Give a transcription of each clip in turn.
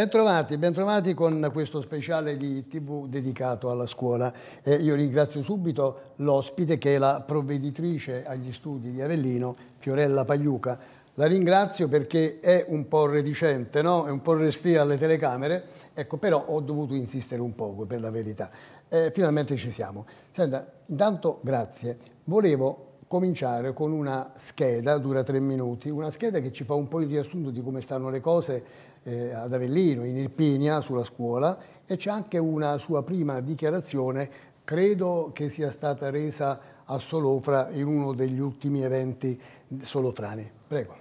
Bentrovati, bentrovati con questo speciale di TV dedicato alla scuola. Eh, io ringrazio subito l'ospite che è la provveditrice agli studi di Avellino, Fiorella Pagliuca. La ringrazio perché è un po' reticente, no? è un po' restia alle telecamere, ecco, però ho dovuto insistere un poco per la verità. Eh, finalmente ci siamo. Senta, intanto grazie. Volevo cominciare con una scheda, dura tre minuti, una scheda che ci fa un po' il riassunto di come stanno le cose eh, ad Avellino, in Irpinia, sulla scuola, e c'è anche una sua prima dichiarazione, credo che sia stata resa a Solofra in uno degli ultimi eventi solofrani. Prego.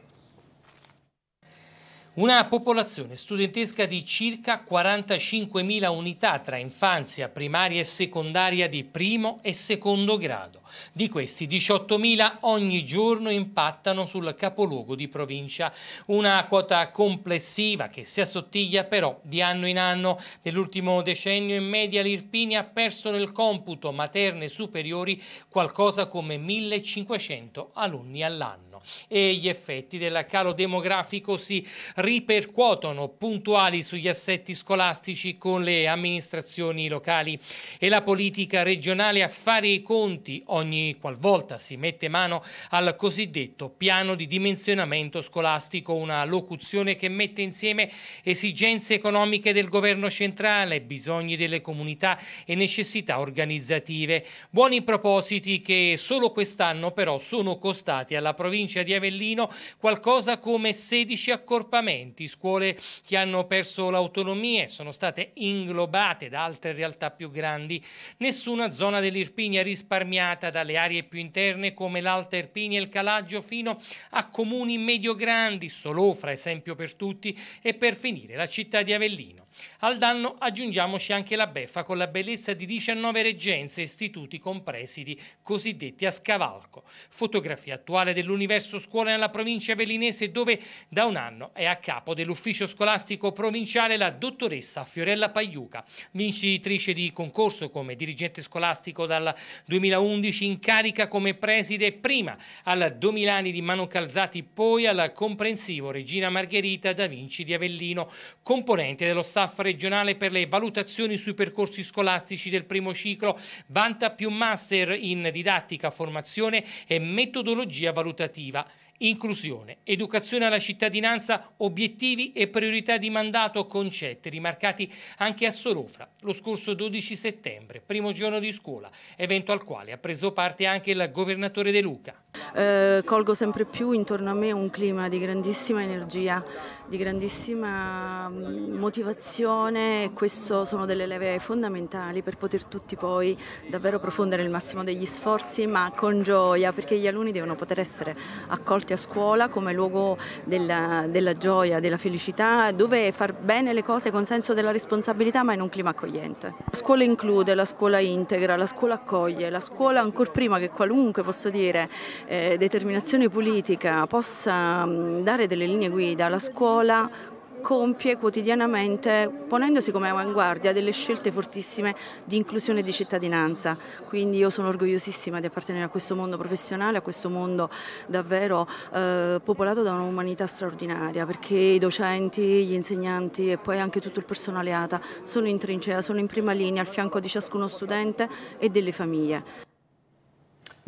Una popolazione studentesca di circa 45.000 unità tra infanzia, primaria e secondaria di primo e secondo grado. Di questi 18.000 ogni giorno impattano sul capoluogo di provincia. Una quota complessiva che si assottiglia però di anno in anno. Nell'ultimo decennio in media l'Irpini ha perso nel computo materne superiori qualcosa come 1.500 alunni all'anno governo e gli effetti del calo demografico si ripercuotono puntuali sugli assetti scolastici con le amministrazioni locali e la politica regionale a fare i conti ogni qualvolta si mette mano al cosiddetto piano di dimensionamento scolastico, una locuzione che mette insieme esigenze economiche del governo centrale, bisogni delle comunità e necessità organizzative. Buoni propositi che solo quest'anno però sono costati alla provincia provincia di Avellino qualcosa come 16 accorpamenti, scuole che hanno perso l'autonomia e sono state inglobate da altre realtà più grandi. Nessuna zona dell'Irpinia risparmiata dalle aree più interne come l'Alta Irpinia e il Calaggio fino a comuni medio-grandi, Solofra esempio per tutti e per finire la città di Avellino. Al danno aggiungiamoci anche la beffa con la bellezza di 19 reggenze e istituti con presidi cosiddetti a scavalco. Fotografia attuale dell'universo scuola nella provincia velinese dove da un anno è a capo dell'ufficio scolastico provinciale la dottoressa Fiorella Pagliuca, vincitrice di concorso come dirigente scolastico dal 2011 in carica come preside prima al Domilani di Mano Calzati poi al comprensivo Regina Margherita da Vinci di Avellino, componente dello Stato staff regionale per le valutazioni sui percorsi scolastici del primo ciclo, vanta più master in didattica, formazione e metodologia valutativa. Inclusione, educazione alla cittadinanza, obiettivi e priorità di mandato concetti rimarcati anche a Solofra lo scorso 12 settembre, primo giorno di scuola, evento al quale ha preso parte anche il governatore De Luca. Eh, colgo sempre più intorno a me un clima di grandissima energia, di grandissima mm, motivazione e questo sono delle leve fondamentali per poter tutti poi davvero profondere il massimo degli sforzi ma con gioia perché gli alunni devono poter essere accolti porti a scuola come luogo della, della gioia, della felicità, dove far bene le cose con senso della responsabilità ma in un clima accogliente. La scuola include, la scuola integra, la scuola accoglie, la scuola ancora prima che qualunque, posso dire, eh, determinazione politica possa mm, dare delle linee guida, la scuola compie quotidianamente ponendosi come avanguardia delle scelte fortissime di inclusione e di cittadinanza. Quindi io sono orgogliosissima di appartenere a questo mondo professionale, a questo mondo davvero eh, popolato da un'umanità straordinaria, perché i docenti, gli insegnanti e poi anche tutto il personale ATA sono in trincea, sono in prima linea al fianco di ciascuno studente e delle famiglie.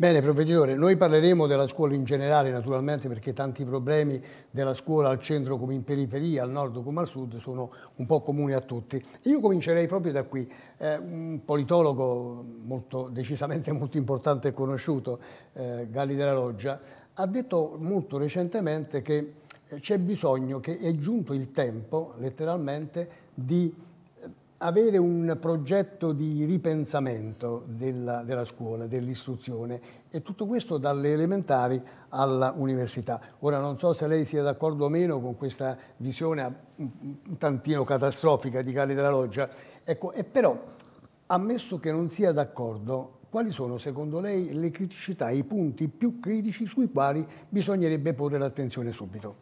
Bene, professore, noi parleremo della scuola in generale naturalmente perché tanti problemi della scuola al centro come in periferia, al nord come al sud sono un po' comuni a tutti. Io comincerei proprio da qui. Eh, un politologo molto, decisamente molto importante e conosciuto, eh, Galli della Loggia, ha detto molto recentemente che eh, c'è bisogno, che è giunto il tempo letteralmente di avere un progetto di ripensamento della, della scuola, dell'istruzione e tutto questo dalle elementari all'università. Ora non so se lei sia d'accordo o meno con questa visione un tantino catastrofica di Cali della Loggia, ecco, e però ammesso che non sia d'accordo, quali sono secondo lei le criticità, i punti più critici sui quali bisognerebbe porre l'attenzione subito?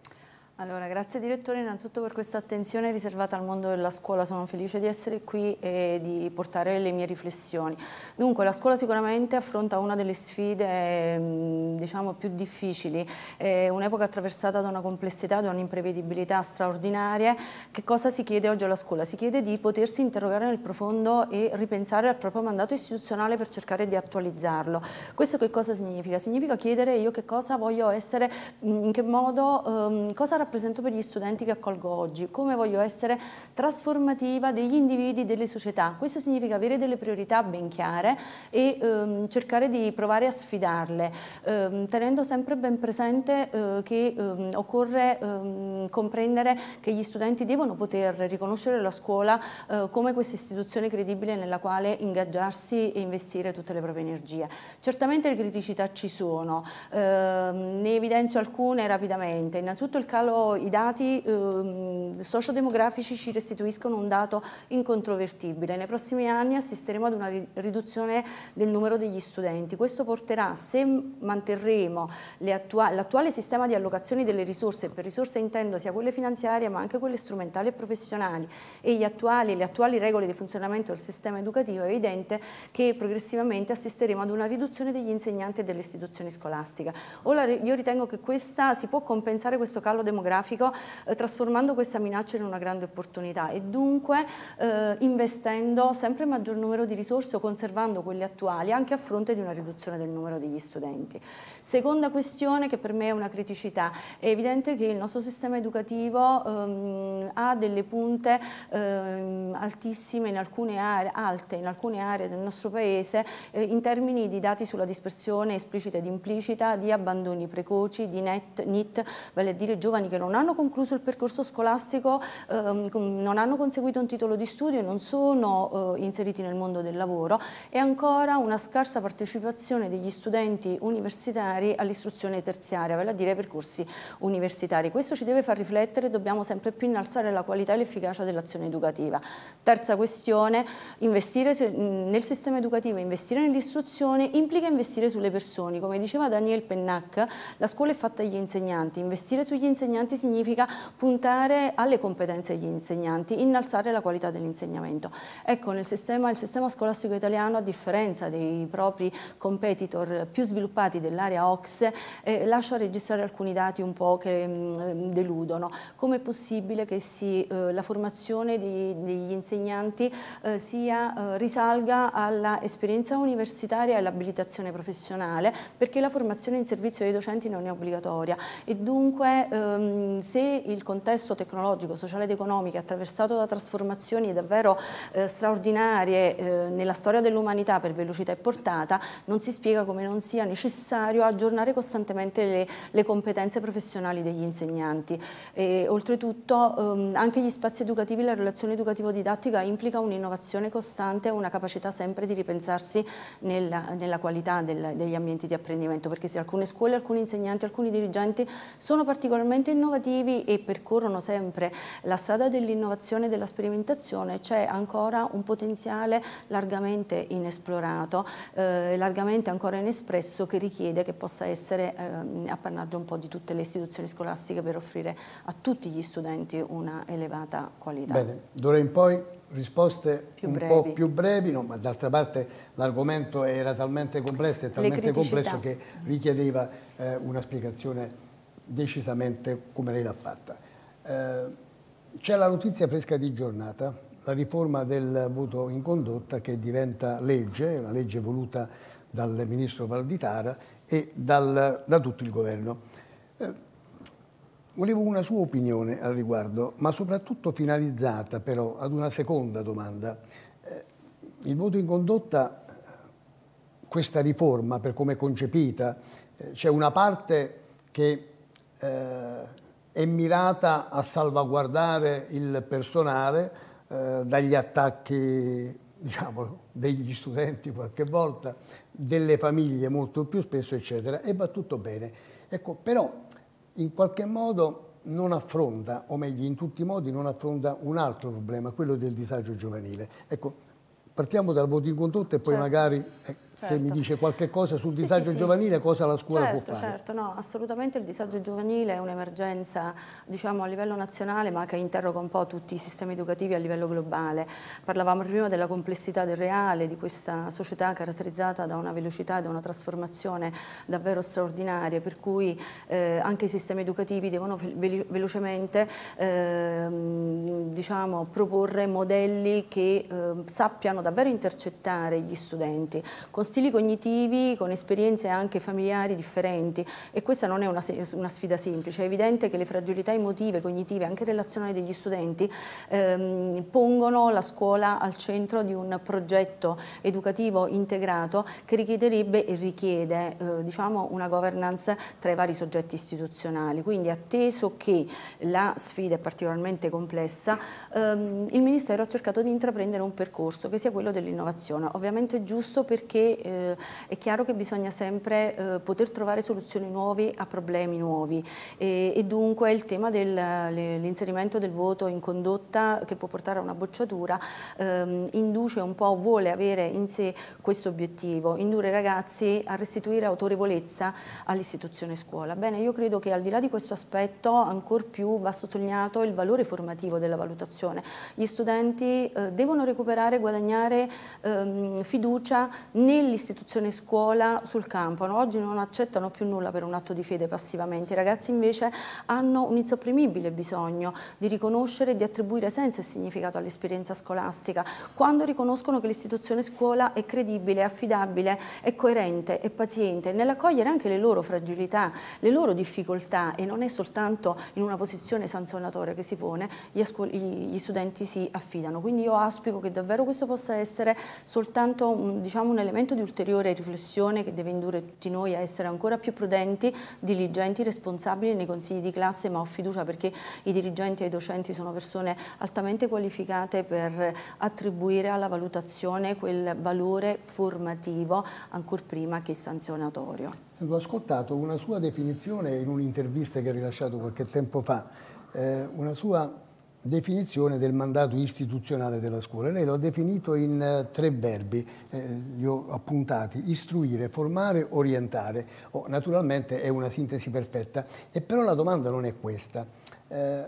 Allora, grazie direttore innanzitutto per questa attenzione riservata al mondo della scuola, sono felice di essere qui e di portare le mie riflessioni. Dunque, la scuola sicuramente affronta una delle sfide mm, diciamo, più difficili, è un'epoca attraversata da una complessità, da un'imprevedibilità straordinaria. Che cosa si chiede oggi alla scuola? Si chiede di potersi interrogare nel profondo e ripensare al proprio mandato istituzionale per cercare di attualizzarlo. Questo che cosa significa? Significa chiedere io che cosa voglio essere, mm, in che modo, ehm, cosa rappresenta rappresento per gli studenti che accolgo oggi, come voglio essere trasformativa degli individui, delle società. Questo significa avere delle priorità ben chiare e ehm, cercare di provare a sfidarle, ehm, tenendo sempre ben presente eh, che ehm, occorre ehm, comprendere che gli studenti devono poter riconoscere la scuola eh, come questa istituzione credibile nella quale ingaggiarsi e investire tutte le proprie energie. Certamente le criticità ci sono, ehm, ne evidenzio alcune rapidamente. Innanzitutto il calo i dati eh, sociodemografici ci restituiscono un dato incontrovertibile. Nei prossimi anni assisteremo ad una riduzione del numero degli studenti. Questo porterà, se manterremo l'attuale sistema di allocazione delle risorse, per risorse intendo sia quelle finanziarie ma anche quelle strumentali e professionali, e attuali, le attuali regole di funzionamento del sistema educativo, è evidente che progressivamente assisteremo ad una riduzione degli insegnanti e delle istituzioni scolastiche. Ora io ritengo che questa, si può compensare questo calo demografico demografico, eh, trasformando questa minaccia in una grande opportunità e dunque eh, investendo sempre maggior numero di risorse o conservando quelle attuali anche a fronte di una riduzione del numero degli studenti. Seconda questione che per me è una criticità, è evidente che il nostro sistema educativo ehm, ha delle punte ehm, altissime in alcune aree, alte in alcune aree del nostro paese eh, in termini di dati sulla dispersione esplicita ed implicita, di abbandoni precoci, di net, NIT, vale a dire giovani che non hanno concluso il percorso scolastico, ehm, non hanno conseguito un titolo di studio, non sono eh, inseriti nel mondo del lavoro e ancora una scarsa partecipazione degli studenti universitari all'istruzione terziaria, vale a dire ai percorsi universitari. Questo ci deve far riflettere, dobbiamo sempre più innalzare la qualità e l'efficacia dell'azione educativa. Terza questione, investire nel sistema educativo, investire nell'istruzione implica investire sulle persone. Come diceva Daniel Pennac, la scuola è fatta agli insegnanti, investire sugli insegnanti insegnanti significa puntare alle competenze degli insegnanti, innalzare la qualità dell'insegnamento. Ecco, nel sistema, il sistema scolastico italiano, a differenza dei propri competitor più sviluppati dell'area OXE, eh, a registrare alcuni dati un po' che mh, mm, deludono. è possibile che si, eh, la formazione di, degli insegnanti eh, sia, eh, risalga all'esperienza universitaria e all'abilitazione professionale? Perché la formazione in servizio dei docenti non è obbligatoria e dunque ehm, Ehm, se il contesto tecnologico, sociale ed economico è attraversato da trasformazioni davvero eh, straordinarie eh, nella storia dell'umanità per velocità e portata, non si spiega come non sia necessario aggiornare costantemente le, le competenze professionali degli insegnanti. E, oltretutto ehm, anche gli spazi educativi e la relazione educativo-didattica implica un'innovazione costante e una capacità sempre di ripensarsi nella, nella qualità del, degli ambienti di apprendimento, perché se alcune scuole, alcuni insegnanti, alcuni dirigenti sono particolarmente innovativi, innovativi e percorrono sempre la strada dell'innovazione e della sperimentazione c'è ancora un potenziale largamente inesplorato, eh, largamente ancora inespresso che richiede che possa essere eh, appannaggio un po' di tutte le istituzioni scolastiche per offrire a tutti gli studenti una elevata qualità. Bene, d'ora in poi risposte più un brevi. po' più brevi, no, ma d'altra parte l'argomento era talmente complesso e talmente complesso che richiedeva eh, una spiegazione decisamente come lei l'ha fatta. Eh, c'è la notizia fresca di giornata, la riforma del voto in condotta che diventa legge, una legge voluta dal ministro Valditara e dal, da tutto il governo. Eh, volevo una sua opinione al riguardo, ma soprattutto finalizzata però ad una seconda domanda. Eh, il voto in condotta, questa riforma per come è concepita, eh, c'è una parte che eh, è mirata a salvaguardare il personale eh, dagli attacchi diciamo, degli studenti qualche volta, delle famiglie molto più spesso, eccetera, e va tutto bene. Ecco, però in qualche modo non affronta, o meglio in tutti i modi non affronta un altro problema, quello del disagio giovanile. Ecco, partiamo dal voto in condotta e poi certo. magari... Eh, Certo. Se mi dice qualche cosa sul sì, disagio sì, giovanile, sì. cosa la scuola certo, può fare? Certo, no, assolutamente il disagio giovanile è un'emergenza diciamo, a livello nazionale ma che interroga un po' tutti i sistemi educativi a livello globale. Parlavamo prima della complessità del reale, di questa società caratterizzata da una velocità e da una trasformazione davvero straordinaria, per cui eh, anche i sistemi educativi devono velocemente eh, diciamo, proporre modelli che eh, sappiano davvero intercettare gli studenti con stili cognitivi, con esperienze anche familiari differenti e questa non è una, una sfida semplice, è evidente che le fragilità emotive, cognitive, anche relazionali degli studenti ehm, pongono la scuola al centro di un progetto educativo integrato che richiederebbe e richiede eh, diciamo una governance tra i vari soggetti istituzionali, quindi atteso che la sfida è particolarmente complessa, ehm, il Ministero ha cercato di intraprendere un percorso che sia quello dell'innovazione, ovviamente giusto perché eh, è chiaro che bisogna sempre eh, poter trovare soluzioni nuove a problemi nuovi e, e dunque il tema dell'inserimento del voto in condotta che può portare a una bocciatura ehm, induce un po', vuole avere in sé questo obiettivo, indurre i ragazzi a restituire autorevolezza all'istituzione scuola. Bene, io credo che al di là di questo aspetto ancor più va sottolineato il valore formativo della valutazione. Gli studenti eh, devono recuperare, guadagnare ehm, fiducia nel l'istituzione scuola sul campo, no? oggi non accettano più nulla per un atto di fede passivamente, i ragazzi invece hanno un insopprimibile bisogno di riconoscere e di attribuire senso e significato all'esperienza scolastica, quando riconoscono che l'istituzione scuola è credibile, affidabile, è coerente, è paziente, nell'accogliere anche le loro fragilità, le loro difficoltà e non è soltanto in una posizione sanzionatoria che si pone, gli, gli studenti si affidano. Quindi io auspico che davvero questo possa essere soltanto diciamo, un elemento momento di ulteriore riflessione che deve indurre tutti noi a essere ancora più prudenti, diligenti, responsabili nei consigli di classe, ma ho fiducia perché i dirigenti e i docenti sono persone altamente qualificate per attribuire alla valutazione quel valore formativo ancor prima che sanzionatorio. L'ho ascoltato una sua definizione in un'intervista che ha rilasciato qualche tempo fa, eh, una sua definizione del mandato istituzionale della scuola. Lei l'ha definito in eh, tre verbi, eh, li ho appuntati, istruire, formare, orientare. Oh, naturalmente è una sintesi perfetta, e però la domanda non è questa. Eh,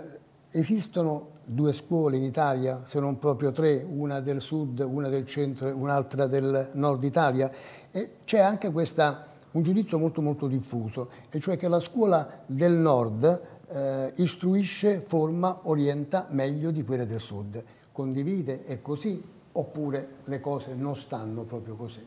esistono due scuole in Italia, se non proprio tre, una del sud, una del centro e un'altra del nord Italia? E c'è anche questa, un giudizio molto molto diffuso, e cioè che la scuola del nord eh, istruisce, forma, orienta meglio di quelle del sud. Condivide, è così, oppure le cose non stanno proprio così?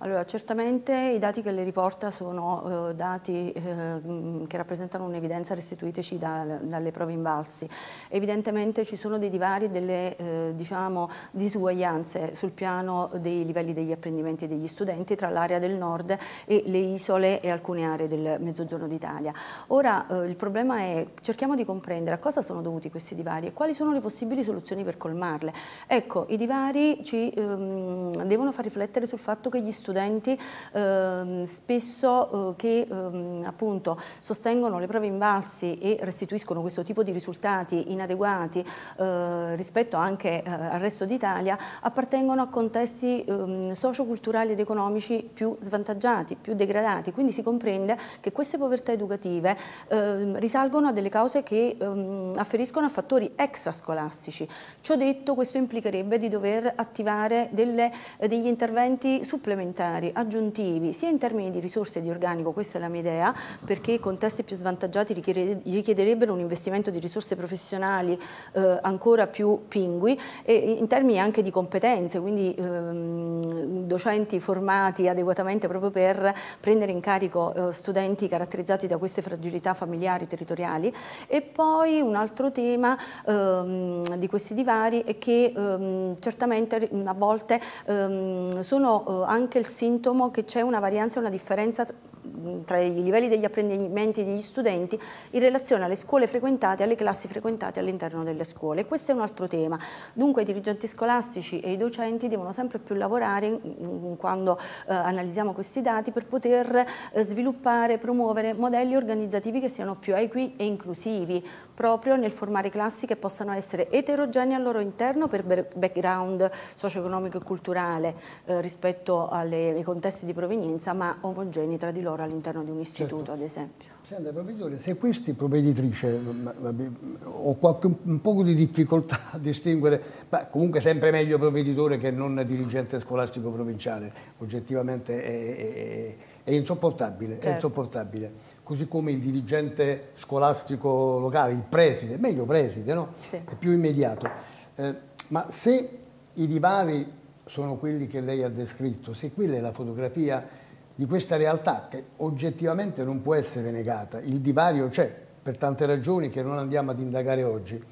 Allora, certamente i dati che le riporta sono eh, dati eh, che rappresentano un'evidenza restituiteci da, dalle prove invalsi. Evidentemente ci sono dei divari e delle eh, diciamo, disuguaglianze sul piano dei livelli degli apprendimenti degli studenti tra l'area del nord e le isole e alcune aree del mezzogiorno d'Italia. Ora eh, il problema è cerchiamo di comprendere a cosa sono dovuti questi divari e quali sono le possibili soluzioni per colmarle. Ecco, i divari ci ehm, devono far riflettere sul fatto che gli studenti studenti eh, spesso eh, che ehm, appunto sostengono le prove invalsi e restituiscono questo tipo di risultati inadeguati eh, rispetto anche eh, al resto d'Italia appartengono a contesti ehm, socioculturali ed economici più svantaggiati, più degradati, quindi si comprende che queste povertà educative ehm, risalgono a delle cause che ehm, afferiscono a fattori extrascolastici. Ciò detto questo implicherebbe di dover attivare delle, degli interventi supplementari supplementari aggiuntivi sia in termini di risorse e di organico, questa è la mia idea, perché i contesti più svantaggiati richiederebbero un investimento di risorse professionali eh, ancora più pingui e in termini anche di competenze, quindi ehm, docenti formati adeguatamente proprio per prendere in carico eh, studenti caratterizzati da queste fragilità familiari, territoriali e poi un altro tema ehm, di questi divari è che ehm, certamente a volte ehm, sono eh, anche il sintomo che c'è una varianza, una differenza mm, tra i livelli degli apprendimenti degli studenti in relazione alle scuole frequentate e alle classi frequentate all'interno delle scuole. Questo è un altro tema. Dunque i dirigenti scolastici e i docenti devono sempre più lavorare mm, mm, quando eh, analizziamo questi dati per poter eh, sviluppare e promuovere modelli organizzativi che siano più equi e inclusivi, proprio nel formare classi che possano essere eterogenee al loro interno per background socio-economico e culturale eh, rispetto alle, ai contesti di provenienza, ma omogenei tra di loro all'interno di un certo. istituto, certo. ad esempio. Senta, provveditore, se questi provveditrice eh, ho qualche, un po' di difficoltà a distinguere, ma comunque sempre meglio provveditore che non dirigente scolastico provinciale, oggettivamente è, è, è insopportabile. Certo. È insopportabile. Certo così come il dirigente scolastico locale, il preside, meglio preside, no? sì. è più immediato. Eh, ma se i divari sono quelli che lei ha descritto, se quella è la fotografia di questa realtà che oggettivamente non può essere negata, il divario c'è per tante ragioni che non andiamo ad indagare oggi,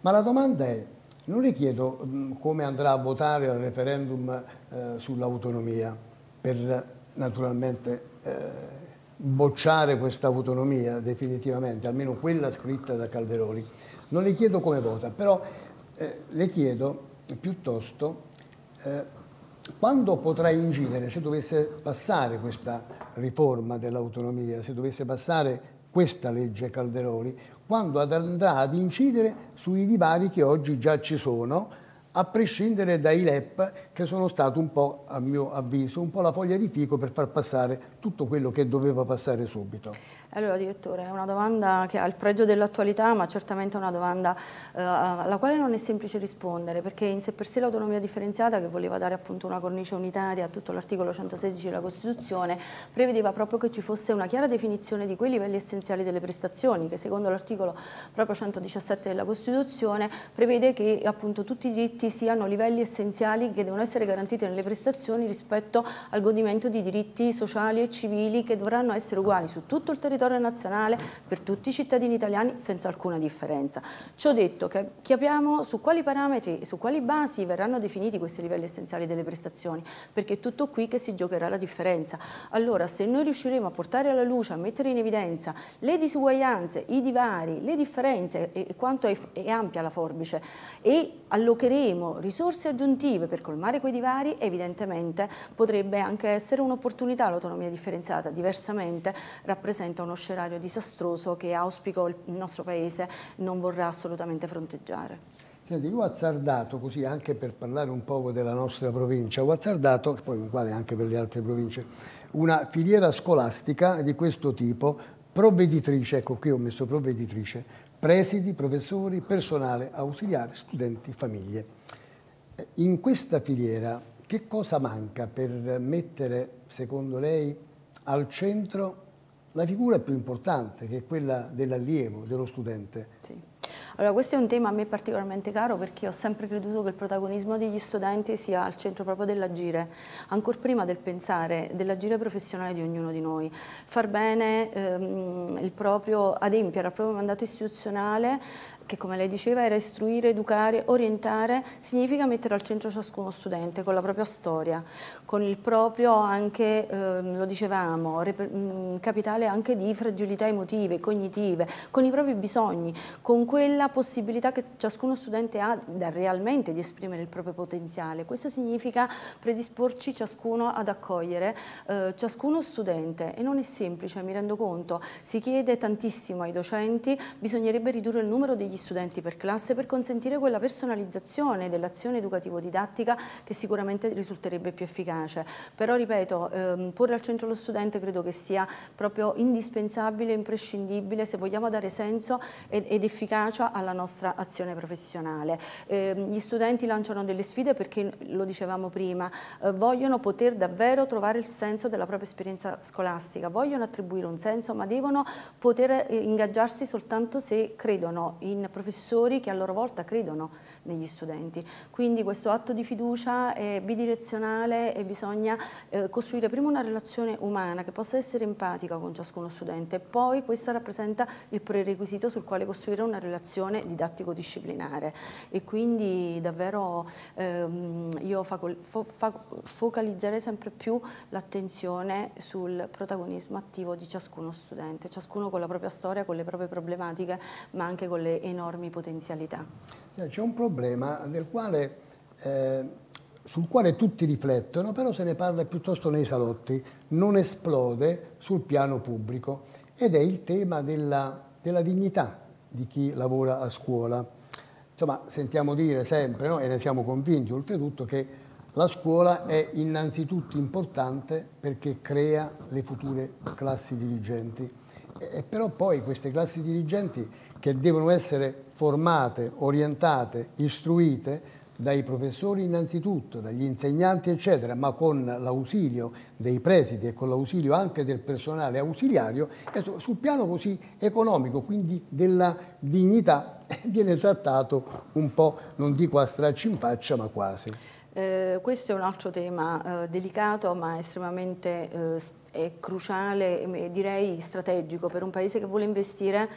ma la domanda è, non le chiedo mm, come andrà a votare al referendum eh, sull'autonomia, per naturalmente... Eh, bocciare questa autonomia definitivamente, almeno quella scritta da Calderoli. Non le chiedo come vota, però eh, le chiedo piuttosto eh, quando potrà incidere, se dovesse passare questa riforma dell'autonomia, se dovesse passare questa legge Calderoli, quando andrà ad incidere sui divari che oggi già ci sono, a prescindere dai LEP che sono stato un po', a mio avviso, un po' la foglia di fico per far passare tutto quello che doveva passare subito. Allora, direttore, è una domanda che ha il pregio dell'attualità, ma certamente è una domanda eh, alla quale non è semplice rispondere, perché in sé per sé l'autonomia differenziata, che voleva dare appunto una cornice unitaria a tutto l'articolo 116 della Costituzione, prevedeva proprio che ci fosse una chiara definizione di quei livelli essenziali delle prestazioni, che secondo l'articolo proprio 117 della Costituzione prevede che appunto tutti i diritti siano livelli essenziali che devono essere garantite nelle prestazioni rispetto al godimento di diritti sociali e civili che dovranno essere uguali su tutto il territorio nazionale per tutti i cittadini italiani senza alcuna differenza. Ci ho detto che capiamo su quali parametri e su quali basi verranno definiti questi livelli essenziali delle prestazioni perché è tutto qui che si giocherà la differenza. Allora se noi riusciremo a portare alla luce, a mettere in evidenza le disuguaglianze, i divari, le differenze e quanto è ampia la forbice e allocheremo risorse aggiuntive per colmare colmare quei divari evidentemente potrebbe anche essere un'opportunità l'autonomia differenziata, diversamente rappresenta uno scenario disastroso che auspico il nostro Paese non vorrà assolutamente fronteggiare. Senti, io ho azzardato, così anche per parlare un po' della nostra provincia, ho azzardato, poi uguale anche per le altre province, una filiera scolastica di questo tipo, provveditrice, ecco qui ho messo provveditrice, presidi, professori, personale ausiliare, studenti, famiglie. In questa filiera che cosa manca per mettere, secondo lei, al centro la figura più importante, che è quella dell'allievo, dello studente? Sì. Allora, questo è un tema a me particolarmente caro perché ho sempre creduto che il protagonismo degli studenti sia al centro proprio dell'agire, ancora prima del pensare, dell'agire professionale di ognuno di noi. Far bene ehm, il proprio, adempiere al proprio mandato istituzionale che come lei diceva era istruire, educare, orientare, significa mettere al centro ciascuno studente con la propria storia, con il proprio anche, eh, lo dicevamo, mm, capitale anche di fragilità emotive, cognitive, con i propri bisogni, con quella possibilità che ciascuno studente ha da, realmente di esprimere il proprio potenziale. Questo significa predisporci ciascuno ad accogliere eh, ciascuno studente e non è semplice, mi rendo conto, si chiede tantissimo ai docenti, bisognerebbe ridurre il numero degli studenti studenti per classe per consentire quella personalizzazione dell'azione educativo-didattica che sicuramente risulterebbe più efficace. Però ripeto, ehm, porre al centro lo studente credo che sia proprio indispensabile, imprescindibile se vogliamo dare senso ed, ed efficacia alla nostra azione professionale. Eh, gli studenti lanciano delle sfide perché, lo dicevamo prima, eh, vogliono poter davvero trovare il senso della propria esperienza scolastica, vogliono attribuire un senso ma devono poter eh, ingaggiarsi soltanto se credono in in professori che a loro volta credono negli studenti. Quindi questo atto di fiducia è bidirezionale e bisogna eh, costruire prima una relazione umana che possa essere empatica con ciascuno studente e poi questo rappresenta il prerequisito sul quale costruire una relazione didattico-disciplinare e quindi davvero ehm, io fo focalizzerei sempre più l'attenzione sul protagonismo attivo di ciascuno studente, ciascuno con la propria storia, con le proprie problematiche ma anche con le energie enormi potenzialità. C'è un problema quale, eh, sul quale tutti riflettono, però se ne parla piuttosto nei salotti, non esplode sul piano pubblico ed è il tema della, della dignità di chi lavora a scuola. Insomma, sentiamo dire sempre, no? e ne siamo convinti oltretutto, che la scuola è innanzitutto importante perché crea le future classi dirigenti. E però poi queste classi dirigenti che devono essere formate, orientate, istruite dai professori innanzitutto, dagli insegnanti eccetera, ma con l'ausilio dei presidi e con l'ausilio anche del personale ausiliario, sul piano così economico, quindi della dignità, viene trattato un po', non dico a stracci in faccia, ma quasi. Eh, questo è un altro tema eh, delicato ma estremamente eh, è cruciale, mm, direi strategico per un paese che vuole investire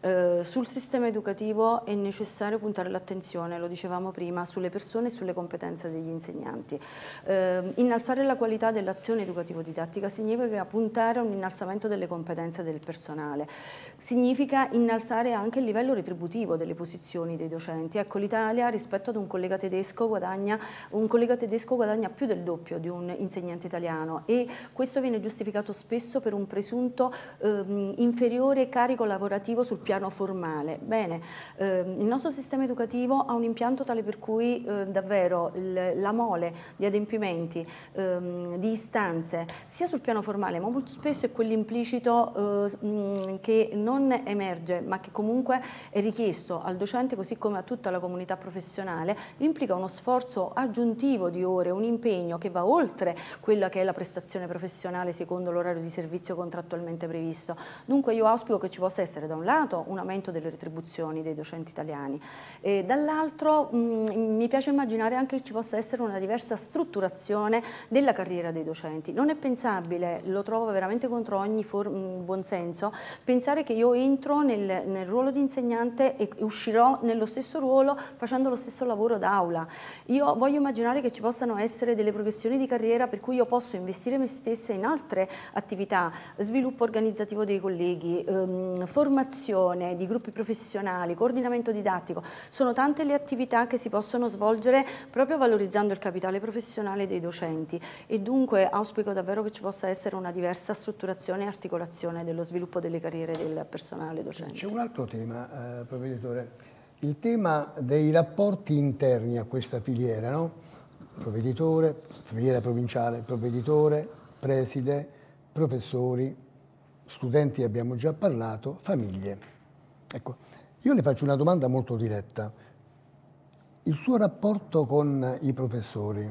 eh, sul sistema educativo è necessario puntare l'attenzione, lo dicevamo prima, sulle persone e sulle competenze degli insegnanti. Eh, innalzare la qualità dell'azione educativo-didattica significa puntare a un innalzamento delle competenze del personale, significa innalzare anche il livello retributivo delle posizioni dei docenti. Ecco, l'Italia rispetto ad un collega tedesco guadagna, un collega tedesco guadagna più del doppio di un insegnante italiano e questo viene giustificato giustificato spesso per un presunto ehm, inferiore carico lavorativo sul piano formale. Bene, ehm, il nostro sistema educativo ha un impianto tale per cui eh, davvero la mole di adempimenti, ehm, di istanze, sia sul piano formale, ma molto spesso è quell'implicito eh, mm, che non emerge, ma che comunque è richiesto al docente così come a tutta la comunità professionale, implica uno sforzo aggiuntivo di ore, un impegno che va oltre quella che è la prestazione professionale secondo l'orario di servizio contrattualmente previsto. Dunque io auspico che ci possa essere da un lato un aumento delle retribuzioni dei docenti italiani e dall'altro mm, mi piace immaginare anche che ci possa essere una diversa strutturazione della carriera dei docenti. Non è pensabile, lo trovo veramente contro ogni mm, buonsenso, pensare che io entro nel, nel ruolo di insegnante e uscirò nello stesso ruolo facendo lo stesso lavoro d'aula. Io voglio immaginare che ci possano essere delle progressioni di carriera per cui io posso investire me stessa in altre altre attività, sviluppo organizzativo dei colleghi, ehm, formazione di gruppi professionali, coordinamento didattico, sono tante le attività che si possono svolgere proprio valorizzando il capitale professionale dei docenti e dunque auspico davvero che ci possa essere una diversa strutturazione e articolazione dello sviluppo delle carriere del personale docente. C'è un altro tema, eh, Provveditore, il tema dei rapporti interni a questa filiera, no? provveditore, filiera provinciale, provveditore, preside, professori, studenti abbiamo già parlato, famiglie. Ecco, io le faccio una domanda molto diretta. Il suo rapporto con i professori,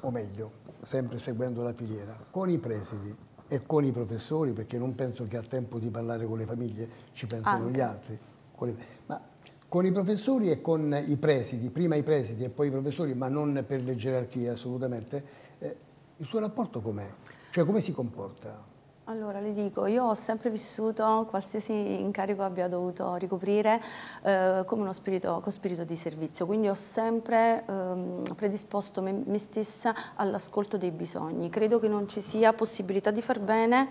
o meglio, sempre seguendo la filiera, con i presidi e con i professori, perché non penso che ha tempo di parlare con le famiglie ci pensano Anche. gli altri, ma con i professori e con i presidi, prima i presidi e poi i professori, ma non per le gerarchie assolutamente, eh, il suo rapporto com'è? Cioè come si comporta? Allora, le dico, io ho sempre vissuto qualsiasi incarico abbia dovuto ricoprire eh, come uno spirito, con spirito di servizio, quindi ho sempre ehm, predisposto me, me stessa all'ascolto dei bisogni. Credo che non ci sia possibilità di far bene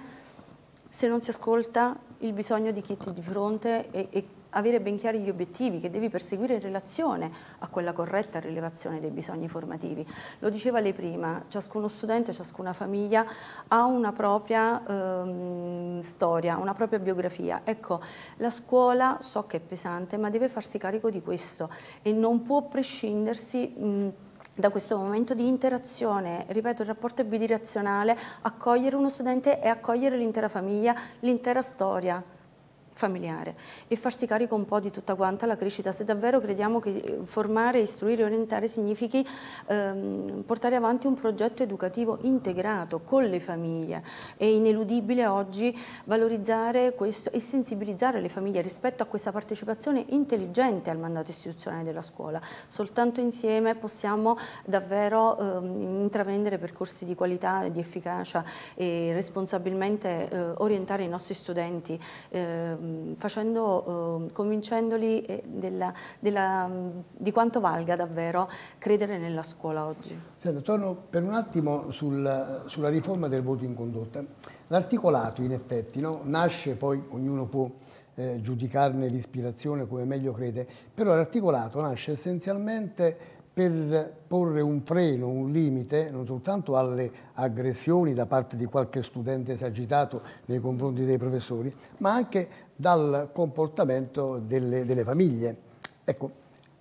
se non si ascolta il bisogno di chi ti di fronte e, e avere ben chiari gli obiettivi che devi perseguire in relazione a quella corretta rilevazione dei bisogni formativi. Lo diceva lei prima, ciascuno studente, ciascuna famiglia ha una propria ehm, storia, una propria biografia. Ecco, la scuola so che è pesante, ma deve farsi carico di questo e non può prescindersi mh, da questo momento di interazione, ripeto il rapporto è bidirezionale, accogliere uno studente e accogliere l'intera famiglia, l'intera storia familiare e farsi carico un po' di tutta quanta la crescita, se davvero crediamo che eh, formare, istruire, orientare significhi ehm, portare avanti un progetto educativo integrato con le famiglie. È ineludibile oggi valorizzare questo e sensibilizzare le famiglie rispetto a questa partecipazione intelligente al mandato istituzionale della scuola. Soltanto insieme possiamo davvero ehm, intraprendere percorsi di qualità, di efficacia e responsabilmente eh, orientare i nostri studenti eh, Mm, facendo, ehm, convincendoli eh, della, della, mm, di quanto valga davvero credere nella scuola oggi. Senta, torno per un attimo sul, sulla riforma del voto in condotta. L'articolato in effetti no? nasce, poi ognuno può eh, giudicarne l'ispirazione come meglio crede, però l'articolato nasce essenzialmente per porre un freno, un limite, non soltanto alle aggressioni da parte di qualche studente esagitato nei confronti dei professori, ma anche dal comportamento delle, delle famiglie. Ecco,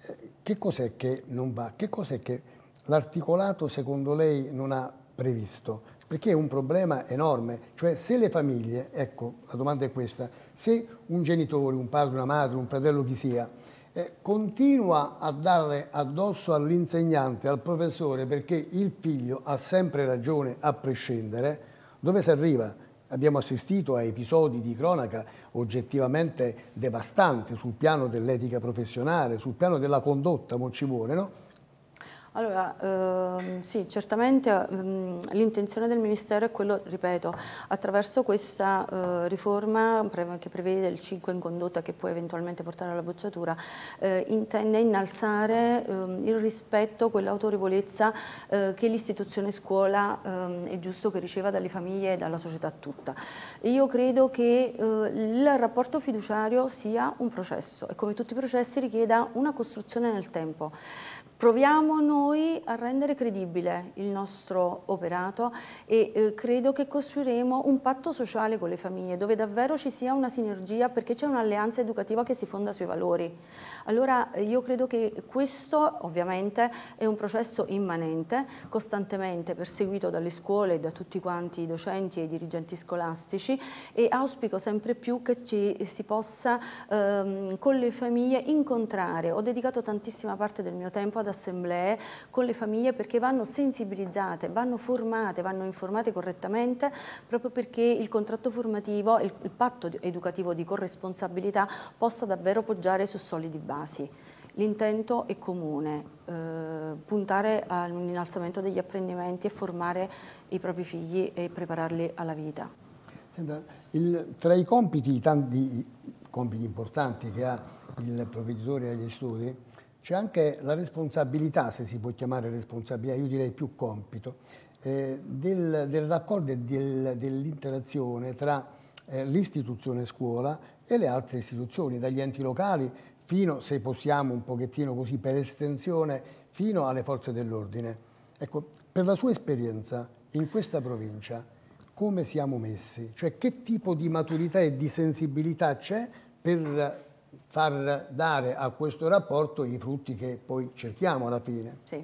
eh, che cos'è che non va? Che cos'è che l'articolato secondo lei non ha previsto? Perché è un problema enorme, cioè se le famiglie, ecco la domanda è questa, se un genitore, un padre, una madre, un fratello chi sia, eh, continua a dare addosso all'insegnante, al professore, perché il figlio ha sempre ragione a prescindere, dove si arriva? Abbiamo assistito a episodi di cronaca oggettivamente devastanti sul piano dell'etica professionale, sul piano della condotta, non ci vuole, no? Allora, ehm, sì, certamente ehm, l'intenzione del Ministero è quello, ripeto, attraverso questa eh, riforma che prevede il 5 in condotta che può eventualmente portare alla bocciatura, eh, intende innalzare ehm, il rispetto, quell'autorevolezza eh, che l'istituzione scuola ehm, è giusto che riceva dalle famiglie e dalla società tutta. Io credo che eh, il rapporto fiduciario sia un processo e come tutti i processi richieda una costruzione nel tempo. Proviamo noi a rendere credibile il nostro operato e eh, credo che costruiremo un patto sociale con le famiglie dove davvero ci sia una sinergia perché c'è un'alleanza educativa che si fonda sui valori. Allora eh, io credo che questo ovviamente è un processo immanente, costantemente perseguito dalle scuole e da tutti quanti i docenti e i dirigenti scolastici e auspico sempre più che ci, si possa ehm, con le famiglie incontrare. Ho dedicato tantissima parte del mio tempo ad assemblee con le famiglie perché vanno sensibilizzate, vanno formate, vanno informate correttamente proprio perché il contratto formativo, il, il patto educativo di corresponsabilità possa davvero poggiare su solidi basi. L'intento è comune, eh, puntare all'innalzamento degli apprendimenti e formare i propri figli e prepararli alla vita. Il, tra i compiti, tanti compiti importanti che ha il provveditore agli studi, c'è anche la responsabilità, se si può chiamare responsabilità, io direi più compito, eh, del, del, raccordo e del, dell'interazione tra eh, l'istituzione scuola e le altre istituzioni, dagli enti locali fino, se possiamo un pochettino così per estensione, fino alle forze dell'ordine. Ecco, per la sua esperienza in questa provincia, come siamo messi? Cioè che tipo di maturità e di sensibilità c'è per far dare a questo rapporto i frutti che poi cerchiamo alla fine. Sì,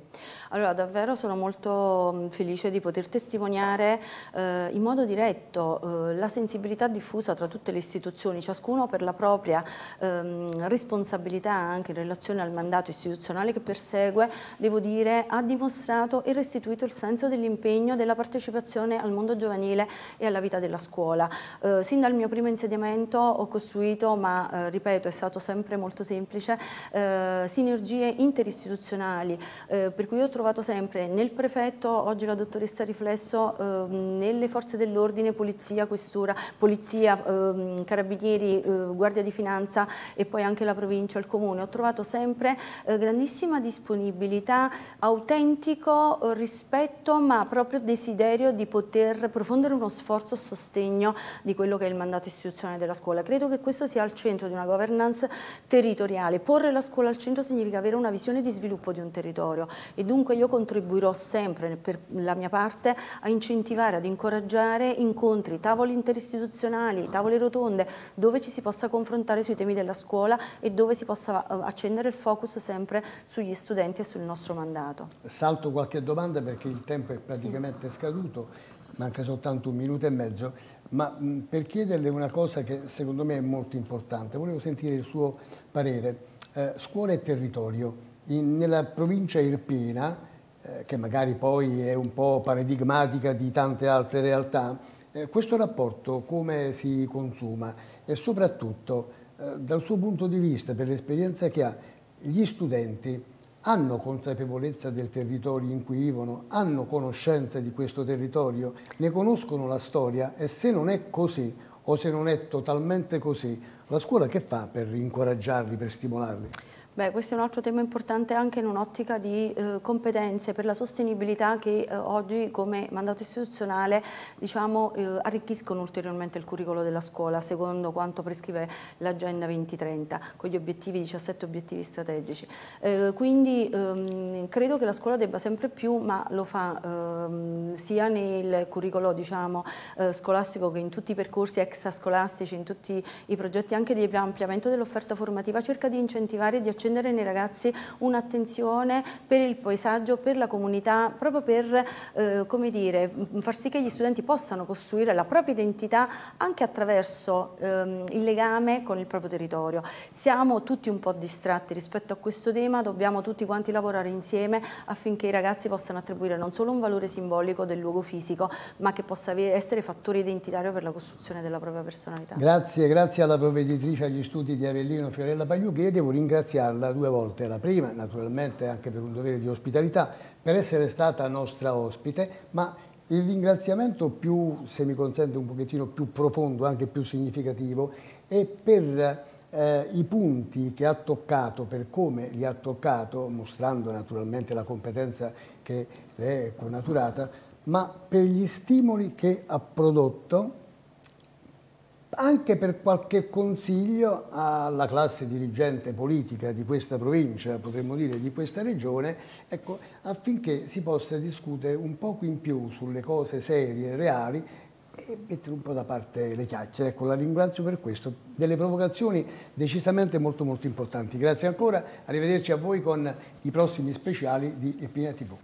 allora davvero sono molto felice di poter testimoniare eh, in modo diretto eh, la sensibilità diffusa tra tutte le istituzioni, ciascuno per la propria ehm, responsabilità anche in relazione al mandato istituzionale che persegue, devo dire, ha dimostrato e restituito il senso dell'impegno della partecipazione al mondo giovanile e alla vita della scuola. Eh, sin dal mio primo insediamento ho costruito, ma eh, ripeto, è stato sempre molto semplice, eh, sinergie interistituzionali, eh, per cui ho trovato sempre nel prefetto, oggi la dottoressa Riflesso, eh, nelle forze dell'ordine, polizia, questura, polizia, ehm, carabinieri, eh, guardia di finanza e poi anche la provincia, il comune, ho trovato sempre eh, grandissima disponibilità, autentico eh, rispetto ma proprio desiderio di poter profondere uno sforzo a sostegno di quello che è il mandato istituzionale della scuola. Credo che questo sia al centro di una governanza governance territoriale. Porre la scuola al centro significa avere una visione di sviluppo di un territorio e dunque io contribuirò sempre per la mia parte a incentivare, ad incoraggiare incontri, tavoli interistituzionali, tavole rotonde dove ci si possa confrontare sui temi della scuola e dove si possa eh, accendere il focus sempre sugli studenti e sul nostro mandato. Salto qualche domanda perché il tempo è praticamente scaduto manca soltanto un minuto e mezzo, ma per chiederle una cosa che secondo me è molto importante, volevo sentire il suo parere. Eh, scuola e territorio. In, nella provincia irpina, eh, che magari poi è un po' paradigmatica di tante altre realtà, eh, questo rapporto come si consuma e soprattutto eh, dal suo punto di vista, per l'esperienza che ha, gli studenti hanno consapevolezza del territorio in cui vivono, hanno conoscenza di questo territorio, ne conoscono la storia e se non è così o se non è totalmente così, la scuola che fa per incoraggiarli, per stimolarli? Beh, questo è un altro tema importante anche in un'ottica di eh, competenze per la sostenibilità che eh, oggi come mandato istituzionale diciamo, eh, arricchiscono ulteriormente il curriculum della scuola secondo quanto prescrive l'agenda 2030 con gli obiettivi 17 obiettivi strategici. Eh, quindi ehm, credo che la scuola debba sempre più, ma lo fa ehm, sia nel curriculum diciamo, eh, scolastico che in tutti i percorsi extrascolastici, in tutti i progetti anche di ampliamento dell'offerta formativa, cerca di incentivare e di accettare accendere nei ragazzi un'attenzione per il paesaggio, per la comunità, proprio per eh, come dire, far sì che gli studenti possano costruire la propria identità anche attraverso ehm, il legame con il proprio territorio. Siamo tutti un po' distratti rispetto a questo tema, dobbiamo tutti quanti lavorare insieme affinché i ragazzi possano attribuire non solo un valore simbolico del luogo fisico, ma che possa essere fattore identitario per la costruzione della propria personalità. Grazie, grazie alla provveditrice agli studi di Avellino Fiorella Bagliù che devo ringraziarla parla due volte, la prima naturalmente anche per un dovere di ospitalità, per essere stata nostra ospite, ma il ringraziamento più, se mi consente, un pochettino più profondo, anche più significativo, è per eh, i punti che ha toccato, per come li ha toccato, mostrando naturalmente la competenza che è connaturata, ma per gli stimoli che ha prodotto anche per qualche consiglio alla classe dirigente politica di questa provincia, potremmo dire di questa regione, ecco, affinché si possa discutere un poco in più sulle cose serie, e reali e mettere un po' da parte le chiacchiere. Ecco, la ringrazio per questo, delle provocazioni decisamente molto molto importanti. Grazie ancora, arrivederci a voi con i prossimi speciali di Epina TV.